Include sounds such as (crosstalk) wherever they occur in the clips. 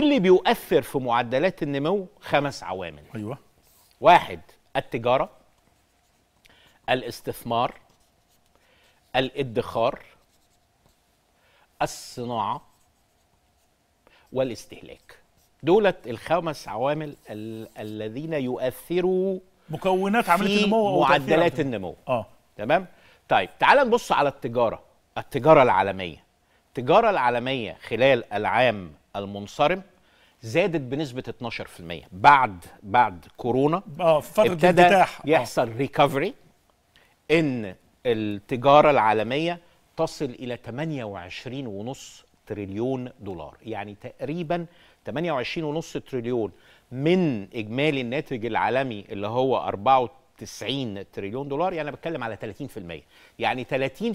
اللي بيؤثر في معدلات النمو خمس عوامل ايوه واحد التجاره الاستثمار الادخار الصناعه والاستهلاك دولت الخمس عوامل ال الذين يؤثروا مكونات عمليه النمو معدلات النمو اه تمام طيب تعال نبص على التجاره التجاره العالميه التجاره العالميه خلال العام المنصرم زادت بنسبه 12% بعد بعد كورونا اه ابتدى آه. يحصل ريكفري ان التجاره العالميه تصل الى 28.5 تريليون دولار يعني تقريبا 28.5 تريليون من اجمالي الناتج العالمي اللي هو 94 تريليون دولار يعني انا بتكلم على 30% يعني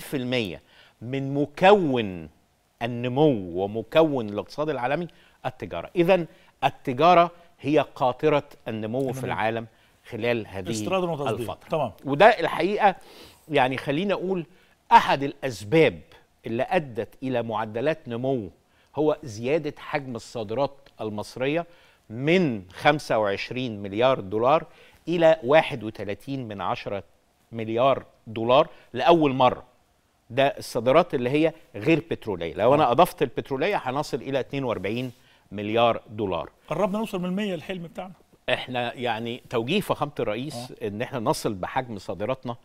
30% من مكون النمو ومكون الاقتصاد العالمي التجاره اذا التجاره هي قاطره النمو في العالم خلال هذه الفتره طبعا. وده الحقيقه يعني خلينا اقول احد الاسباب اللي ادت الى معدلات نمو هو زياده حجم الصادرات المصريه من 25 مليار دولار الى 31 من 10 مليار دولار لاول مره ده الصادرات اللي هي غير بتروليه لو انا آه. اضفت البتروليه هنصل الى 42 مليار دولار قربنا نوصل من 100 الحلم بتاعنا احنا يعني توجيه فخامه الرئيس آه. ان احنا نصل بحجم صادراتنا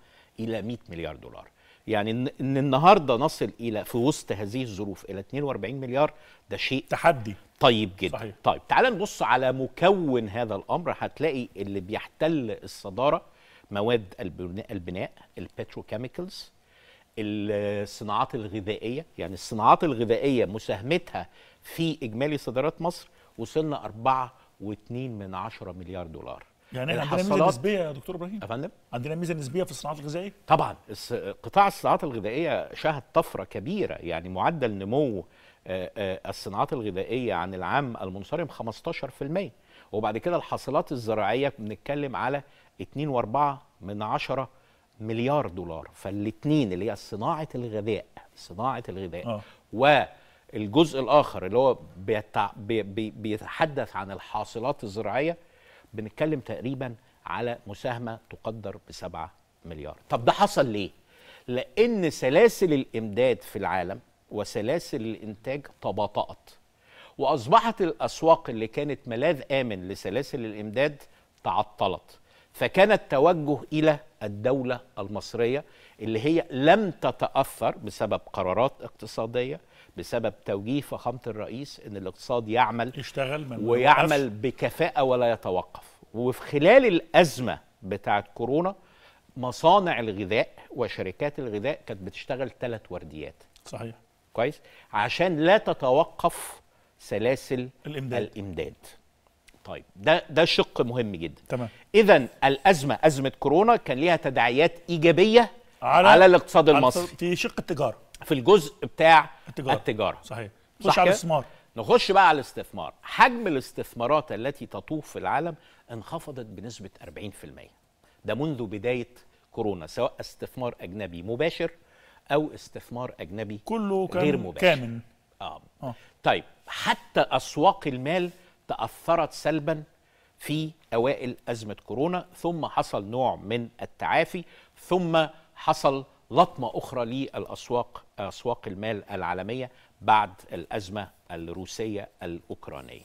الى 100 مليار دولار يعني ان النهارده نصل الى في وسط هذه الظروف الى 42 مليار ده شيء تحدي طيب جدا صحيح. طيب تعال نبص على مكون هذا الامر هتلاقي اللي بيحتل الصداره مواد البناء البتروكيميكلز الصناعات الغذائيه يعني الصناعات الغذائيه مساهمتها في اجمالي صادرات مصر وصلنا 4.2 من عشرة مليار دولار يعني احنا عندنا ميزه نسبيه يا دكتور ابراهيم افندم عندنا ميزه نسبيه في الصناعات الغذائيه طبعا قطاع الصناعات الغذائيه شهد طفره كبيره يعني معدل نمو آه، آه، الصناعات الغذائيه عن العام المنصرم 15% وبعد كده الحاصلات الزراعيه بنتكلم على 2.4 من مليار دولار فالاثنين اللي هي صناعه الغذاء صناعه الغذاء آه. والجزء الاخر اللي هو بيتع... بي... بي... بيتحدث عن الحاصلات الزراعيه بنتكلم تقريبا على مساهمه تقدر ب 7 مليار طب ده حصل ليه لان سلاسل الامداد في العالم وسلاسل الانتاج تباطات واصبحت الاسواق اللي كانت ملاذ امن لسلاسل الامداد تعطلت فكان التوجه الى الدولة المصرية اللي هي لم تتأثر بسبب قرارات اقتصادية بسبب توجيه فخامة الرئيس أن الاقتصاد يعمل يشتغل ويعمل وقف. بكفاءة ولا يتوقف وفي خلال الأزمة بتاعة كورونا مصانع الغذاء وشركات الغذاء كانت بتشتغل ثلاث ورديات صحيح كويس عشان لا تتوقف سلاسل الإمداد, الإمداد. طيب ده ده شق مهم جدا تمام اذا الازمه ازمه كورونا كان ليها تداعيات ايجابيه على, على الاقتصاد المصري في شق التجاره في الجزء بتاع التجاره, التجارة. صحيح نخش على الاستثمار نخش بقى على الاستثمار حجم الاستثمارات التي تطوف في العالم انخفضت بنسبه 40% ده منذ بدايه كورونا سواء استثمار اجنبي مباشر او استثمار اجنبي كله غير مباشر كامن آه. اه طيب حتى اسواق المال تأثرت سلبا في أوائل أزمة كورونا ثم حصل نوع من التعافي ثم حصل لطمة أخرى للأسواق أسواق المال العالمية بعد الأزمة الروسية الأوكرانية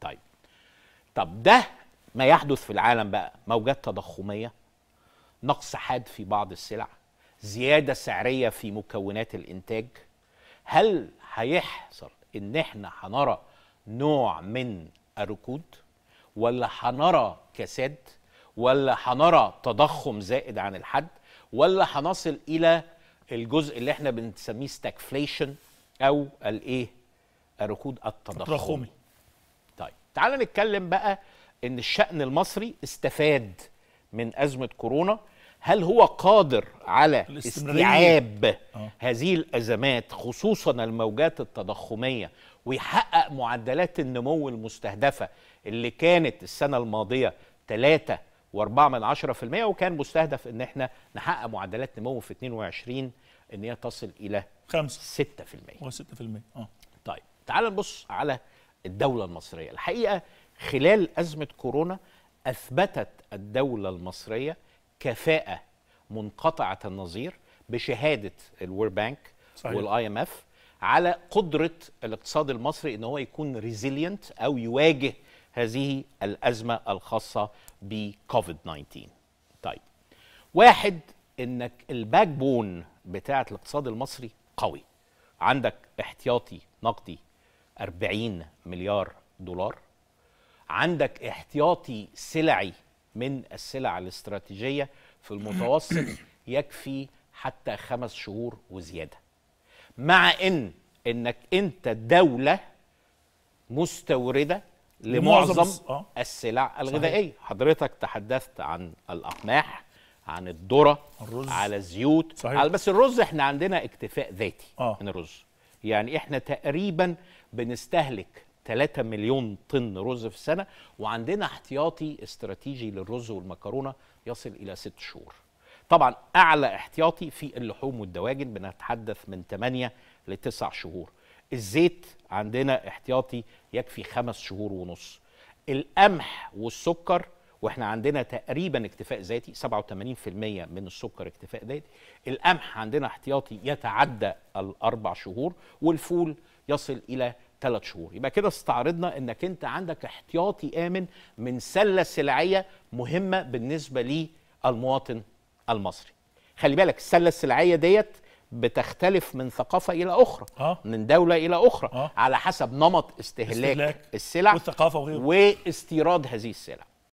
طيب طب ده ما يحدث في العالم بقى موجات تضخمية نقص حاد في بعض السلع زيادة سعرية في مكونات الإنتاج هل هيحصل إن إحنا هنرى نوع من ركود ولا هنرى كساد ولا هنرى تضخم زائد عن الحد ولا هنصل الى الجزء اللي احنا بنسميه ستاكفليشن او الايه ركود التضخمي طيب تعال نتكلم بقى ان الشأن المصري استفاد من أزمة كورونا هل هو قادر على استيعاب آه. هذه الازمات خصوصا الموجات التضخميه ويحقق معدلات النمو المستهدفه اللي كانت السنه الماضيه 3 و4 من 10% وكان مستهدف ان احنا نحقق معدلات نمو في 22 ان هي تصل الى 5 6% و 6% اه طيب تعال نبص على الدوله المصريه الحقيقه خلال ازمه كورونا اثبتت الدوله المصريه كفاءه منقطعه النظير بشهاده الورد بانك والاي ام اف على قدره الاقتصاد المصري ان هو يكون ريزيلينت او يواجه هذه الازمه الخاصه بكوفيد 19 طيب واحد انك الباك بون بتاعه الاقتصاد المصري قوي عندك احتياطي نقدي 40 مليار دولار عندك احتياطي سلعي من السلع الاستراتيجية في المتوسط (clears throat) يكفي حتى خمس شهور وزيادة مع إن إنك أنت دولة مستوردة لمعظم آه. السلع الغذائية حضرتك تحدثت عن الأقماح عن الذرة على الزيوت صحيح. على بس الرز احنا عندنا اكتفاء ذاتي آه. من الرز يعني احنا تقريبا بنستهلك 3 مليون طن رز في السنه وعندنا احتياطي استراتيجي للرز والمكرونه يصل الى 6 شهور. طبعا اعلى احتياطي في اللحوم والدواجن بنتحدث من 8 ل 9 شهور. الزيت عندنا احتياطي يكفي 5 شهور ونص. القمح والسكر واحنا عندنا تقريبا اكتفاء ذاتي 87% من السكر اكتفاء ذاتي القمح عندنا احتياطي يتعدى الاربع شهور والفول يصل الى ثلاث شهور يبقى كده استعرضنا انك انت عندك احتياطي امن من سله سلعيه مهمه بالنسبه للمواطن المصري خلي بالك السله السلعيه ديت بتختلف من ثقافة إلى أخرى آه. من دولة إلى أخرى آه. على حسب نمط استهلاك, استهلاك السلع والثقافة وغيره واستيراد هذه السلع